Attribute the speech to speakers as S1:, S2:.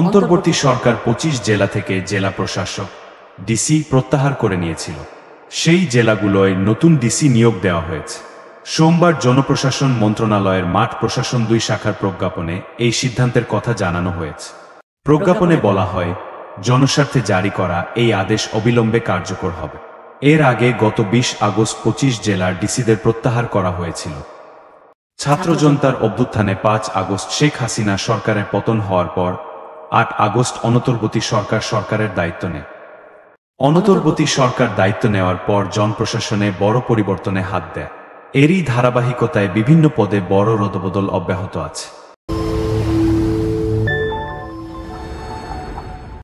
S1: অন্তর্বর্তী সরকার ২৫ জেলা থেকে জেলা প্রশাসক ডিসি প্রত্যাহার করে নিয়েছিল সেই জেলাগুলোয় নতুন ডিসি নিয়োগ দেওয়া হয়েছে সোমবার জনপ্রশাসন মন্ত্রণালয়ের মাঠ প্রশাসন দুই শাখার প্রজ্ঞাপনে এই সিদ্ধান্তের কথা জানানো হয়েছে প্রজ্ঞাপনে বলা হয় জনস্বার্থে জারি করা এই আদেশ অবিলম্বে কার্যকর হবে এর আগে গত ২০ আগস্ট ২৫ জেলার ডিসিদের প্রত্যাহার করা হয়েছিল ছাত্র জনতার অভ্যুত্থানে পাঁচ আগস্ট শেখ হাসিনা সরকারের পতন হওয়ার পর আট আগস্ট অনতর্বতী সরকার সরকারের দায়িত্ব নেয় অনতর্বতী সরকার দায়িত্ব নেওয়ার পর জনপ্রশাসনে বড় পরিবর্তনে হাত দেয় এরই ধারাবাহিকতায় বিভিন্ন পদে বড় রদবদল অব্যাহত আছে